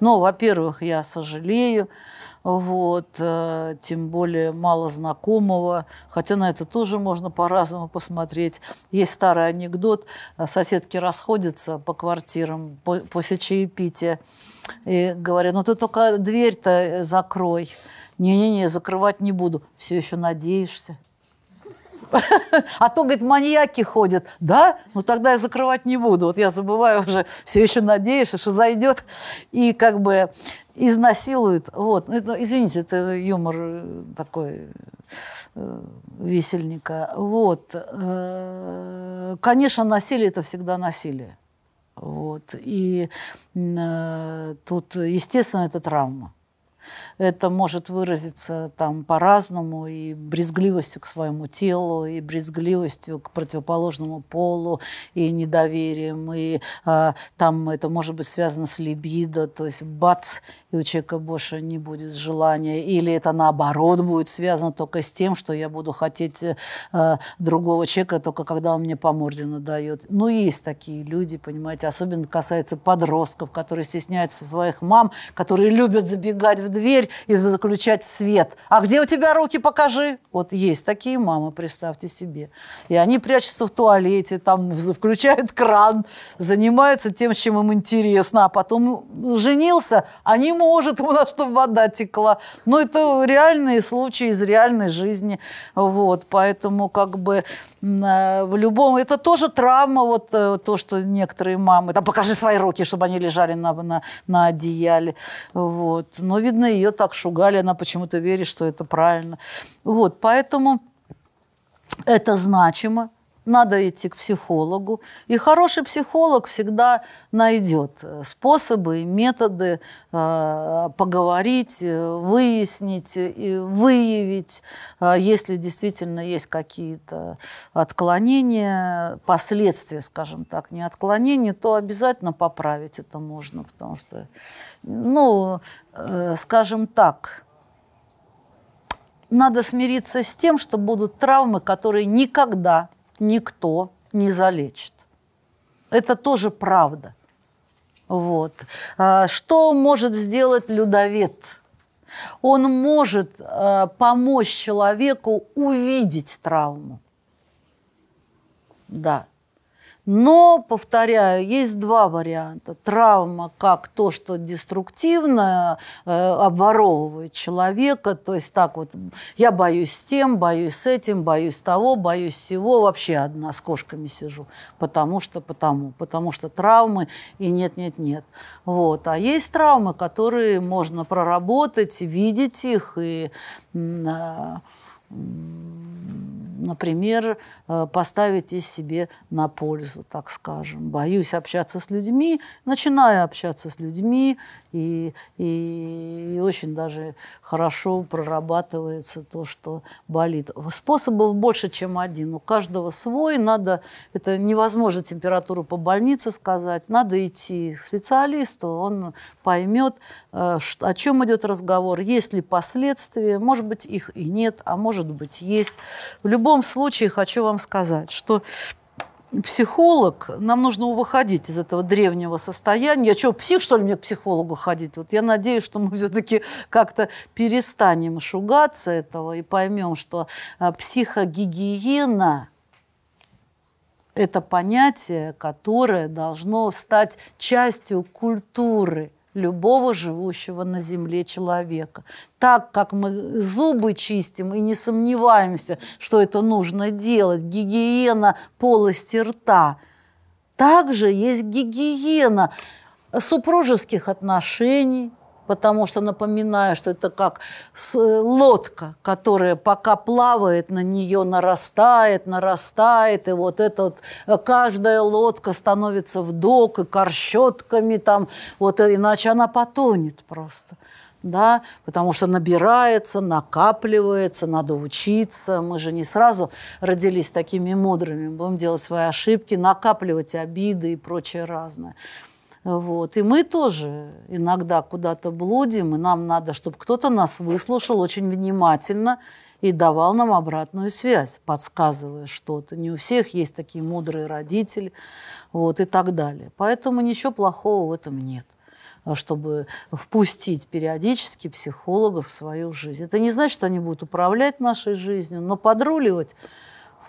Но, ну, во-первых, я сожалею, вот, э, тем более мало знакомого, хотя на это тоже можно по-разному посмотреть. Есть старый анекдот, э, соседки расходятся по квартирам после чаепития и говорят, ну ты только дверь-то закрой. Не-не-не, закрывать не буду. Все еще надеешься. А то, говорит, маньяки ходят. Да? Ну тогда я закрывать не буду. Вот я забываю уже, все еще надеешься, что зайдет и как бы изнасилует. Вот. Ну, извините, это юмор э, такой э, весельника. Вот. Э, конечно, насилие – это всегда насилие. Вот. И тут, естественно, это травма. Это может выразиться там по-разному, и брезгливостью к своему телу, и брезгливостью к противоположному полу, и недоверием, и э, там это может быть связано с либидо, то есть бац, и у человека больше не будет желания, или это наоборот будет связано только с тем, что я буду хотеть э, другого человека только когда он мне по морде надает. Ну, есть такие люди, понимаете, особенно касается подростков, которые стесняются своих мам, которые любят забегать в дверь и заключать свет. А где у тебя руки, покажи. Вот есть такие мамы, представьте себе. И они прячутся в туалете, там включают кран, занимаются тем, чем им интересно. А потом женился, а не может у нас, чтобы вода текла. ну это реальные случаи из реальной жизни. Вот, поэтому как бы э, в любом... Это тоже травма, вот э, то, что некоторые мамы... Да покажи свои руки, чтобы они лежали на, на, на одеяле. Вот. Но видно, безумно, ее так шугали, она почему-то верит, что это правильно. Вот, поэтому это значимо надо идти к психологу. И хороший психолог всегда найдет э, способы, методы э, поговорить, э, выяснить э, и выявить, э, если действительно есть какие-то отклонения, последствия, скажем так, не отклонения, то обязательно поправить это можно, потому что, ну, э, скажем так, надо смириться с тем, что будут травмы, которые никогда никто не залечит. Это тоже правда. Вот. А, что может сделать людовед? Он может а, помочь человеку увидеть травму. Да. Но, повторяю, есть два варианта. Травма как то, что деструктивно э, обворовывает человека, то есть так вот, я боюсь с тем, боюсь с этим, боюсь того, боюсь всего, вообще одна с кошками сижу, потому что, потому, потому что травмы и нет-нет-нет. Вот. А есть травмы, которые можно проработать, видеть их и э, например, э, поставить из себе на пользу, так скажем. Боюсь общаться с людьми, начинаю общаться с людьми, и, и, и очень даже хорошо прорабатывается то, что болит. Способов больше, чем один. У каждого свой. Надо, это невозможно температуру по больнице сказать. Надо идти к специалисту, он поймет, э, о чем идет разговор, есть ли последствия, может быть, их и нет, а может быть, есть. В любом любом случае хочу вам сказать, что психолог, нам нужно выходить из этого древнего состояния. Я что, псих, что ли, мне к психологу ходить? Вот я надеюсь, что мы все-таки как-то перестанем шугаться этого и поймем, что а, психогигиена – это понятие, которое должно стать частью культуры любого живущего на земле человека. Так как мы зубы чистим и не сомневаемся, что это нужно делать, гигиена полости рта, также есть гигиена супружеских отношений – потому что напоминаю, что это как э, лодка, которая пока плавает, на нее нарастает, нарастает, и вот эта вот э, каждая лодка становится вдок и корщетками там, вот э, иначе она потонет просто. Да, потому что набирается, накапливается, надо учиться. Мы же не сразу родились такими мудрыми. Будем делать свои ошибки, накапливать обиды и прочее разное. Вот. И мы тоже иногда куда-то блудим, и нам надо, чтобы кто-то нас выслушал очень внимательно и давал нам обратную связь, подсказывая что-то. Не у всех есть такие мудрые родители вот, и так далее. Поэтому ничего плохого в этом нет чтобы впустить периодически психологов в свою жизнь. Это не значит, что они будут управлять нашей жизнью, но подруливать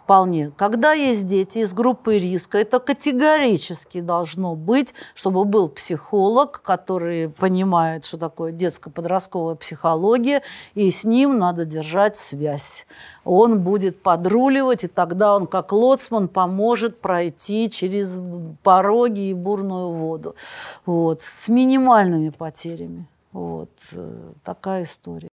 вполне. Когда есть дети из группы риска, это категорически должно быть, чтобы был психолог, который понимает, что такое детско-подростковая психология, и с ним надо держать связь. Он будет подруливать, и тогда он, как лоцман, поможет пройти через пороги и бурную воду. Вот. С минимальными потерями. Вот э, такая история.